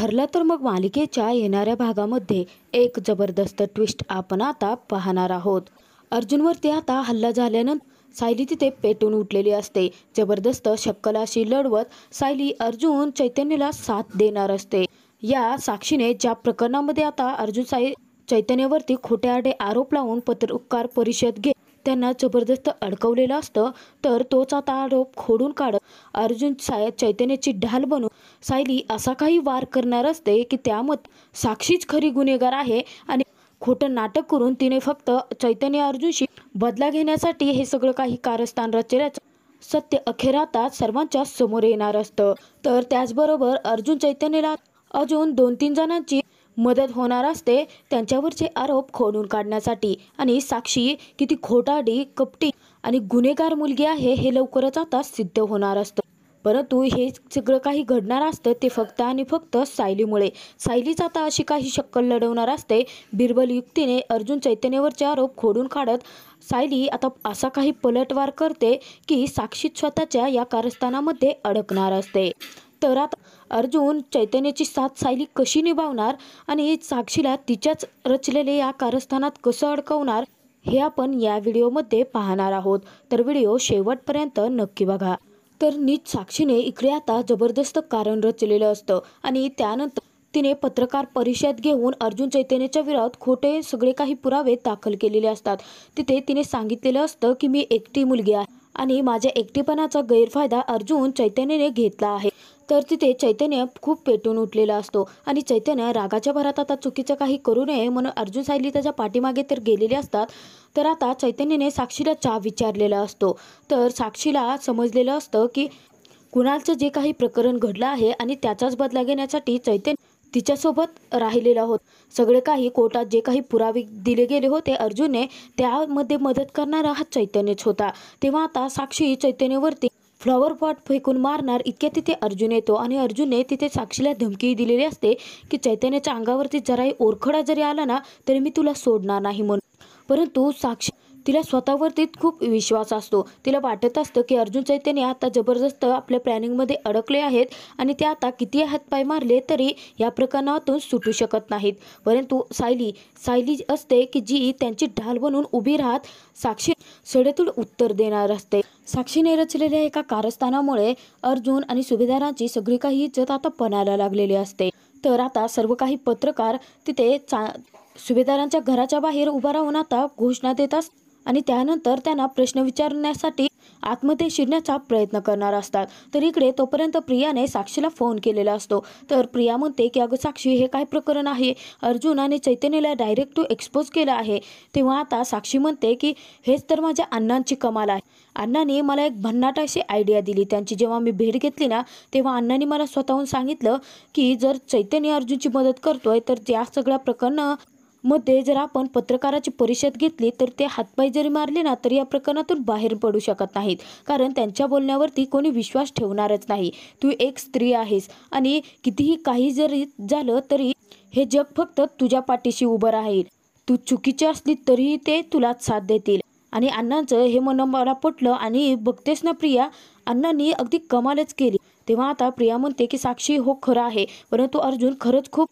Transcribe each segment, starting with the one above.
ठरलं तर मग मालिकेच्या येणाऱ्या भागामध्ये एक जबरदस्त ट्विस्ट आपण आता पाहणार आहोत अर्जुनवरती आता हल्ला झाल्यानंतर सायली तिथे पेटून उठलेली असते जबरदस्त शक्कलाशी लढवत सायली अर्जुन चैतन्यला साथ देणार असते या साक्षीने ज्या प्रकरणामध्ये आता अर्जुन साई चैतन्यावरती खोटे आरोप लावून पत्रकार परिषद घेत त्यांना जबरदस्त अडकवलेलं असतं तर तोच आता आरोप खोडून काढत अर्जुन साय चैतन्याची ढाल बनून सायली असा काही वार करणार असते की त्यामत साक्षीच खरी गुन्हेगार आहे आणि खोटं नाटक करून तिने फक्त चैतन्य अर्जुनशी बदला घेण्यासाठी हे सगळं काही कारस्थान रचल्याचं सत्य अखेर आता सर्वांच्या समोर येणार असतं तर त्याचबरोबर अर्जुन चैतन्यला अजून दोन तीन जणांची मदत होणार असते त्यांच्यावरचे आरोप खोडून काढण्यासाठी आणि साक्षी किती खोटाडी कपटी आणि गुन्हेगार मुलगी आहे हे लवकरच आता सिद्ध होणार असतं परंतु हे सगळं काही घडणार असतं ते फक्त आणि फक्त सायलीमुळे सायलीच आता अशी काही शक्कल लढवणार असते बिरबल युक्तीने अर्जुन चैतन्यवरचे आरोप खोडून काढत सायली आता असा काही पलटवार करते की साक्षीत स्वतःच्या या कारस्थानामध्ये अडकणार असते तर आता अर्जुन चैतन्याची सात सायली कशी निभावणार आणि साक्षीला तिच्याच रचलेले या कारस्थानात कसं अडकवणार हे आपण या व्हिडिओमध्ये पाहणार आहोत तर व्हिडिओ शेवटपर्यंत नक्की बघा तर नीट साक्षीने इकडे आता जबरदस्त कारण रचलेलं असतं आणि त्यानंतर तिने पत्रकार परिषद घेऊन अर्जुन चैतन्याच्या विरोधात खोटे सगळे काही पुरावे दाखल केलेले असतात तिथे तिने सांगितलेलं असतं की मी एकटी मुलगी आहे आणि माझ्या एकटेपणाचा गैरफायदा अर्जुन चैतन्यने घेतला आहे तर तिथे चैतन्य खूप पेटून उठलेला असतो आणि चैतन्य रागाच्या भरात आता चुकीचं काही करू नये म्हणून अर्जुन सायली त्याच्या पाठीमागे तर गेलेले असतात तर आता चैतन्यने साक्षीला चा विचारलेला असतो तर साक्षीला समजलेलं असतं की कुणालचं जे काही प्रकरण घडलं आहे आणि त्याचाच बदला घेण्यासाठी चैतन्य तिच्यासोबत राहिलेला होत सगळे काही कोर्टात जे काही पुरावे दिले गेले होते अर्जुनने त्यामध्ये मदत करणारा हा चैतन्यच होता तेव्हा आता साक्षी चैतन्यवरती फ्लॉवर पॉट फेकून मारणार इतक्या तिथे अर्जुन येतो आणि अर्जुनने तिथे साक्षीला धमकी दिलेली असते की चैतन्याच्या अंगावरती जराही ओरखडा जरी आला ना तरी मी तुला सोडणार नाही म्हणून परंतु साक्षी तिला स्वतःवरती खूप विश्वास असतो तिला वाटत असतं की अर्जुन चैतन्य आता जबरदस्त आपल्या प्लॅनिंगमध्ये अडकले आहेत आणि ते आता किती हातपाय मारले तरी या प्रकरणातून सुटू शकत नाहीत परंतु सायली सायली असते की जी त्यांची ढाल बनून उभी राहत साक्षी सडेतूड उत्तर देणार असते साक्षीने रचलेल्या एका कारस्थानामुळे अर्जुन आणि सुभेदारांची सगळी काही इज्जत आता पणाला लागलेली असते तर आता सर्व काही पत्रकार तिथे चा सुभेदारांच्या घराच्या बाहेर उभा राहून आता घोषणा देतात आणि त्यानंतर त्यांना प्रश्न विचारण्यासाठी आत्महत्ये शिरण्याचा प्रयत्न करणार असतात तर इकडे तोपर्यंत प्रियाने साक्षीला फोन केलेला असतो तर प्रिया म्हणते की अगं साक्षी हे काय प्रकरण आहे अर्जुन आणि चैतन्यला डायरेक्ट टू एक्सपोज केला आहे तेव्हा आता साक्षी म्हणते की हेच तर माझ्या अण्णांची कमाल आहे अण्णाने मला एक भन्नाट अशी आयडिया दिली त्यांची जेव्हा मी भेट घेतली ना तेव्हा अण्णांनी मला स्वतःहून सांगितलं की जर चैतन्य अर्जुनची मदत करतोय तर त्या सगळ्या प्रकरणं मध्ये जर आपण पत्रकाराची परिषद घेतली तर ते हातपाय जरी मारले ना तर या प्रकरणातून बाहेर पडू शकत नाहीत कारण त्यांच्या बोलण्यावरती कोणी विश्वास ठेवणारच नाही तू एक स्त्री आहेस आणि कितीही काही जरी झालं तरी हे जग फक्त तुझ्या पाठीशी उभं राहील तू चुकीची असली तरीही ते तुला साथ देतील आणि अण्णांचं हे मन मला पटलं आणि बघतेस ना प्रिया अण्णांनी अगदी कमालच केली तेव्हा आता प्रिया म्हणते की साक्षी हो खरं आहे परंतु अर्जुन खरंच खूप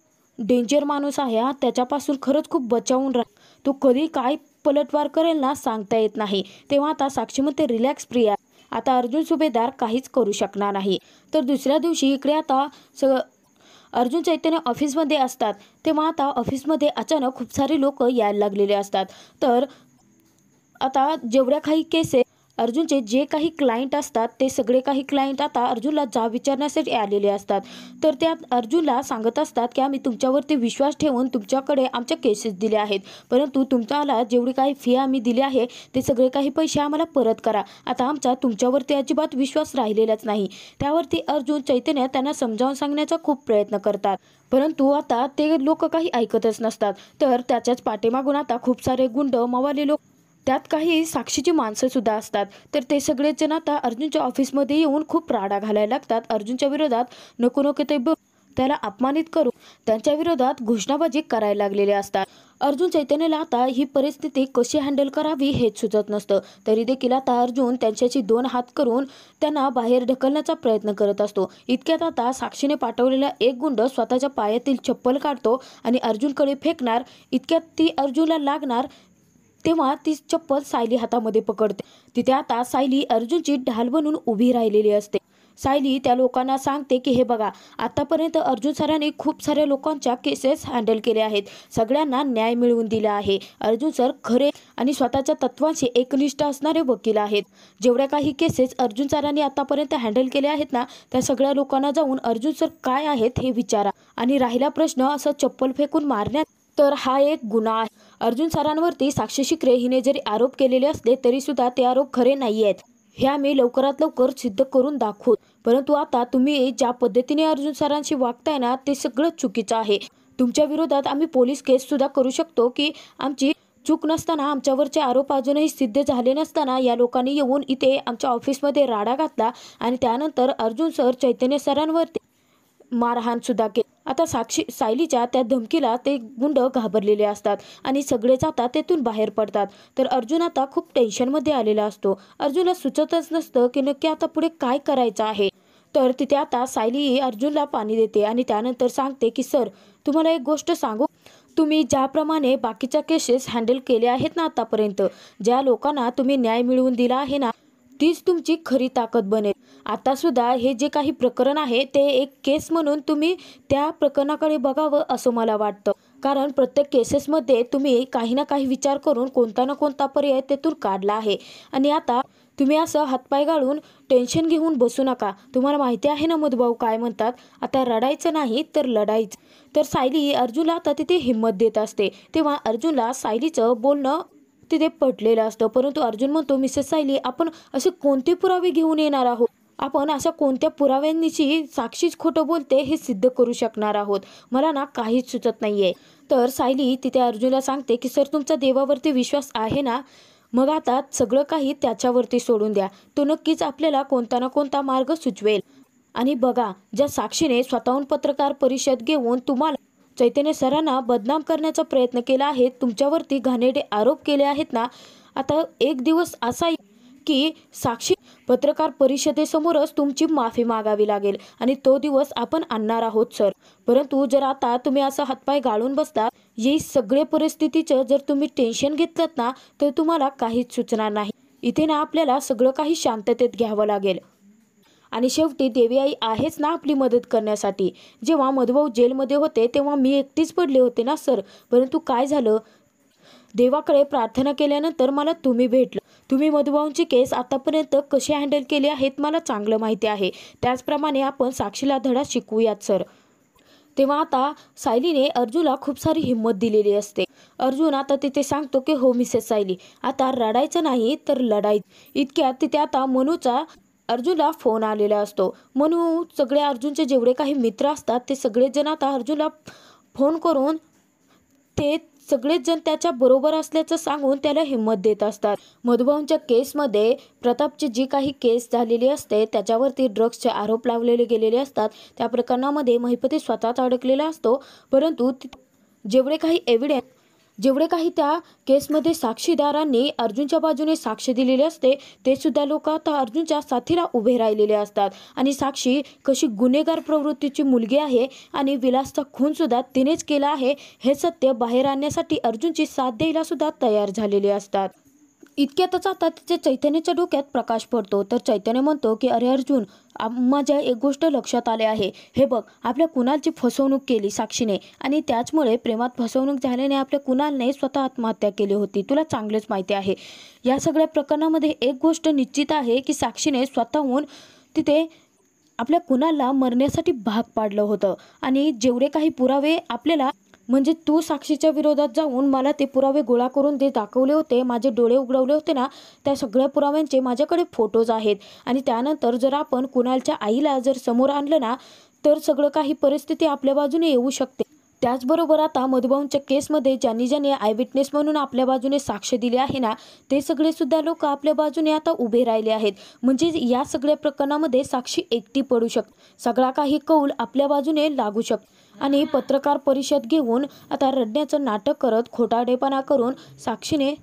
डेंजर माणूस आहे हा त्याच्यापासून खरंच खूप बचावून राह तो कधी काय पलटवार करेल ना सांगता येत नाही तेव्हा आता साक्षी रिलॅक्स प्रिया आता अर्जुन सुभेदार काहीच करू शकणार नाही तर दुसऱ्या दिवशी इकडे आता स अर्जुन चैतन्य ऑफिसमध्ये असतात तेव्हा आता ऑफिसमध्ये अचानक खूप सारे लोक यायला लागलेले असतात तर आता जेवढ्या काही केसेस अर्जुनचे जे काही क्लायंट असतात ते सगळे काही क्लायंट आता अर्जुनला जा विचारण्यासाठी आलेले असतात तर त्या अर्जुनला सांगत असतात की आम्ही तुमच्यावरती विश्वास ठेवून तुमच्याकडे आमच्या केसेस दिले आहेत परंतु तुमच्याला जेवढी काही फी आम्ही दिली आहे ते सगळे काही पैसे आम्हाला परत करा आता आमचा तुमच्यावरती अजिबात विश्वास राहिलेलाच नाही त्यावरती अर्जुन चैतन्य त्यांना समजावून सांगण्याचा खूप प्रयत्न करतात परंतु आता ते लोक काही ऐकतच नसतात तर त्याच्याच पाठीमागून आता खूप सारे गुंड मवाले लोक त्यात काही साक्षीची माणसंसुद्धा असतात तर ते सगळे जण आता अर्जुनच्या ऑफिसमध्ये येऊन खूप राडा घालायला लागतात अर्जुनच्या विरोधात नको नको ते त्याला अपमानित करू त्यांच्या विरोधात घोषणाबाजी करायला लागलेले असतात अर्जुन चैतन्याला आता ही परिस्थिती कशी हँडल करावी हेच सुचत नसतं तरी देखील आता अर्जुन त्यांच्याशी दोन हात करून त्यांना बाहेर ढकलण्याचा प्रयत्न करत असतो इतक्यात आता साक्षीने पाठवलेला एक गुंड स्वतःच्या पायातील चप्पल काढतो आणि अर्जुनकडे फेकणार इतक्यात ती अर्जुनला लागणार तेव्हा ती चप्पल सायली हातामध्ये पकडते तिथे आता सायली अर्जुनची ढाल बनून उभी राहिलेली असते सायली त्या लोकांना सांगते की हे बघा आतापर्यंत अर्जुन सरांनी खूप साऱ्या लोकांच्या केसेस हँडल केल्या आहेत सगळ्यांना न्याय मिळवून दिला आहे अर्जुन सर खरे आणि स्वतःच्या तत्वांचे एकनिष्ठ असणारे वकील आहेत जेवढ्या काही केसेस अर्जुन सरांनी आतापर्यंत हँडल केल्या आहेत ना त्या सगळ्या लोकांना जाऊन अर्जुन सर काय आहेत हे विचारा आणि राहिला प्रश्न असं चप्पल फेकून मारण्यात तर हा एक गुन्हा आहे अर्जुन सरांवरती साक्षी शिकरे हिने जरी आरोप केलेले असले तरी सुद्धा ते आरोप खरे नाही आहेत हे आम्ही लवकरात लवकर सिद्ध करून दाखवू परंतु आता तुम्ही ज्या पद्धतीने अर्जुन सरांशी वागताय ना ते सगळं चुकीचं आहे तुमच्या विरोधात आम्ही पोलीस केस सुद्धा करू शकतो की आमची चूक नसताना आमच्यावरचे आरोप अजूनही सिद्ध झाले नसताना या लोकांनी येऊन इथे आमच्या ऑफिसमध्ये राडा घातला आणि त्यानंतर अर्जुन सर चैतन्य सरांवरती मारहाण सुद्धा केली आता साक्षी सायलीच्या त्या धमकीला ते गुंड घाबरलेले असतात आणि सगळे जाता तेथून बाहेर पडतात तर अर्जुन आता खूप मध्ये आलेला असतो अर्जुनला सुचतच नसतं की नक्की आता पुढे काय करायचं आहे तर तिथे आता सायली अर्जुनला पाणी देते आणि त्यानंतर सांगते की सर तुम्हाला एक गोष्ट सांगू तुम्ही ज्याप्रमाणे बाकीच्या केसेस हँडल केल्या आहेत ना आतापर्यंत ज्या लोकांना तुम्ही न्याय मिळवून दिला आहे ना तीच तुमची खरी ताकद बनेल आता सुद्धा हे जे काही प्रकरण आहे ते एक केस म्हणून तुम्ही त्या प्रकरणाकडे बघावं असं मला वाटतं कारण प्रत्येक केसेसमध्ये तुम्ही काही ना काही विचार करून कोणता ना कोणता पर्याय तेथून काढला आहे आणि आता तुम्ही असं हातपाय गाळून टेन्शन घेऊन बसू नका तुम्हाला माहिती आहे ना मधुभाऊ काय म्हणतात आता रडायचं नाही तर लढायचं तर सायली अर्जुनला आता तिथे हिंमत देत असते तेव्हा अर्जुनला सायलीचं बोलणं तिथे पटलेलं असतं परंतु अर्जुन म्हणतो मिसेस सायली आपण असे कोणते पुरावे घेऊन येणार आहोत आपण अशा कोणत्या पुराव्यांची साक्षीच खोटं बोलते हे सिद्ध करू शकणार आहोत मला ना काहीच सुचत नाहीये तर सायली तिथे अर्जुनला सांगते की सर तुमचा देवावरती विश्वास आहे ना मग आता सगळं काही त्याच्यावरती सोडून द्या तो नक्कीच आपल्याला कोणता ना कोणता मार्ग सुचवेल आणि बघा ज्या साक्षीने स्वतःहून पत्रकार परिषद घेऊन तुम्हाला चैतन्य सरांना बदनाम करण्याचा प्रयत्न केला आहे तुमच्यावरती घाणेरडे आरोप केले आहेत ना आता एक दिवस असा की साक्षी पत्रकार परिषदेसमोरच तुमची माफी मागावी लागेल आणि तो दिवस आपण आणणार आहोत सर परंतु जर आता तुम्ही असा हातपाय गाळून बसता ही सगळे परिस्थितीचं जर तुम्ही टेन्शन घेतलं ना तर तुम्हाला काहीच सुचणार नाही इथे ना आपल्याला सगळं काही शांततेत घ्यावं लागेल आणि शेवटी देवी आई आहेच ना आपली मदत करण्यासाठी जेव्हा मधुभाऊ जेलमध्ये होते तेव्हा मी एकटीच पडले होते ना सर परंतु काय झालं देवाकडे प्रार्थना केल्यानंतर मला तुम्ही भेटलं तुम्ही मधुभाऊंची केस आतापर्यंत कशी हँडल केली आहेत मला चांगलं माहिती आहे त्याचप्रमाणे आपण साक्षीला धडा शिकवूयात सर तेव्हा आता सायलीने अर्जुनला खूप सारी हिंमत दिलेली असते अर्जुन आता तिथे सांगतो की हो मिसेस सायली आता रडायचं नाही तर लढाय इतक्यात तिथे आता मनूचा अर्जुनला फोन आलेला असतो म्हणून सगळे अर्जुनचे जेवढे काही मित्र असतात ते सगळेजण आता अर्जुनला फोन करून ते सगळेच जण त्याच्या बरोबर असल्याचं सांगून त्याला हिंमत देत असतात मधुभाऊंच्या केसमध्ये प्रतापची जी काही केस झालेली असते त्याच्यावरती ड्रग्सचे आरोप लावलेले गेलेले असतात त्या प्रकरणामध्ये महिपती स्वतःच अडकलेला असतो परंतु जेवढे काही एव्हिडन्स जेवढे काही त्या केसमध्ये साक्षीदारांनी अर्जुनच्या बाजूने साक्ष दिलेले असते ते सुद्धा लोक आता अर्जुनच्या साथीला उभे राहिलेले असतात आणि साक्षी कशी गुन्हेगार प्रवृत्तीची मुलगी आहे आणि विलासचा खूनसुद्धा तिनेच केला आहे हे सत्य बाहेर आणण्यासाठी अर्जुनची साथ द्यायला सुद्धा तयार झालेले असतात इतक्यातच आता तिचे चैतन्याच्या डोक्यात प्रकाश पडतो तर चैतन्य म्हणतो की अरे अर्जुन माझ्या एक गोष्ट लक्षात आले आहे हे बघ आपल्या कुणालची फसवणूक केली साक्षीने आणि त्याचमुळे प्रेमात फसवणूक झाल्याने आपल्या कुणालने स्वतः आत्महत्या केली होती तुला चांगलेच माहिती आहे या सगळ्या प्रकरणामध्ये एक गोष्ट निश्चित आहे की साक्षीने स्वतःहून तिथे आपल्या कुणाला मरण्यासाठी भाग पाडलं होतं आणि जेवढे काही पुरावे आपल्याला म्हणजे तू साक्षीच्या विरोधात जाऊन मला ते पुरावे गोळा करून ते दाखवले होते माझे डोळे उघडवले होते ना त्या सगळ्या पुराव्यांचे माझ्याकडे फोटोज आहेत आणि त्यानंतर जर आपण कुणालच्या आईला जर समोर आणलं ना तर सगळं काही परिस्थिती आपल्या बाजूने येऊ शकते त्याचबरोबर आता मधुबाऊंच्या केसमध्ये ज्यांनी ज्यांनी विटनेस म्हणून आपल्या बाजूने साक्ष दिली आहे ना ते सगळे सुद्धा लोक आपल्या बाजूने आता उभे राहिले आहेत म्हणजे या सगळ्या प्रकरणामध्ये साक्षी एकटी पडू शक सगळा काही कौल आपल्या बाजूने लागू शकतो आणि पत्रकार परिषद घेऊन आता रडण्याचं नाटक करत खोटाडेपणा करून साक्षीने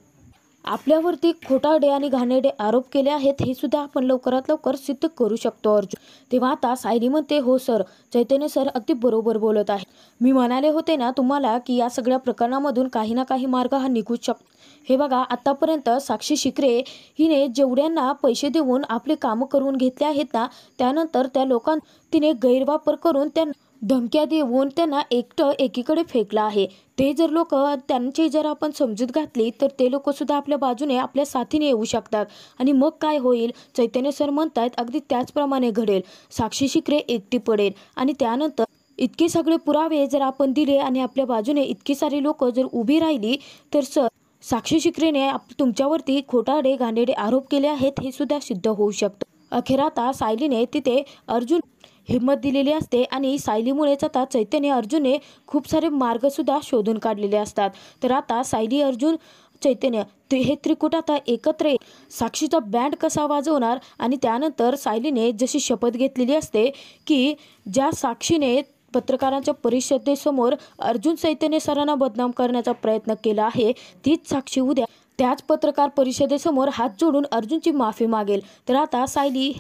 आपल्यावरती खोटाडे आणि घाणेडे आरोप केले आहेत हे सुद्धा आपण लवकरात लवकर सिद्ध करू शकतो अर्जुन तेव्हा आता सायरी म्हणते हो सर चैतन्य सर अगदी बरोबर बोलत आहे मी म्हणाले होते ना तुम्हाला की या सगळ्या प्रकरणामधून काही ना काही मार्ग हा निघू शक हे बघा आतापर्यंत साक्षी शिकरे हिने जेवढ्यांना पैसे देऊन आपली कामं करून घेतले आहेत ना त्यानंतर त्या लोकां तिने गैरवापर करून त्या धमक्या देऊन त्यांना एकटं एकीकडे फेकलं आहे ते जर लोक त्यांची जर आपण समजूत घातली तर ते सुद्धा आपल्या बाजूने आपल्या साथीने येऊ शकतात आणि मग काय होईल चैतन्य सर म्हणतात अगदी त्याचप्रमाणे घडेल साक्षी शिकरे एकटी पडेल आणि त्यानंतर इतके सगळे पुरावे जर आपण दिले आणि आपल्या बाजूने इतकी सारी लोक जर उभी राहिली तर सर साक्षी शिकरेने तुमच्यावरती खोटाडे गांडेडे आरोप केले आहेत हे सुद्धा सिद्ध होऊ शकतं अखेर आता सायलीने तिथे अर्जुन हिंमत दिलेली असते आणि सायलीमुळेच आता चैतन्य अर्जुनने खूप सारे मार्गसुद्धा शोधून काढलेले असतात तर आता सायली अर्जुन चैतन्य ते हे त्रिकूट आता एकत्र साक्षीचा बँड कसा वाजवणार आणि त्यानंतर सायलीने जशी शपथ घेतलेली असते की ज्या साक्षीने पत्रकारांच्या परिषदेसमोर अर्जुन चैतन्य सरांना बदनाम करण्याचा प्रयत्न केला आहे तीच साक्षी उद्या त्याच पत्रकार परिषदेसमोर हात जोडून अर्जुनची माफी मागेल तर आता सायली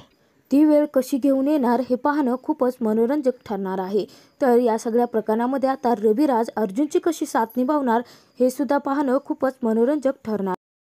ती वेळ कशी घेऊन येणार हे पाहणं खूपच मनोरंजक ठरणार आहे तर या सगळ्या प्रकरणामध्ये आता रविराज अर्जुनची कशी साथ निभावणार हे सुद्धा पाहणं खूपच मनोरंजक ठरणार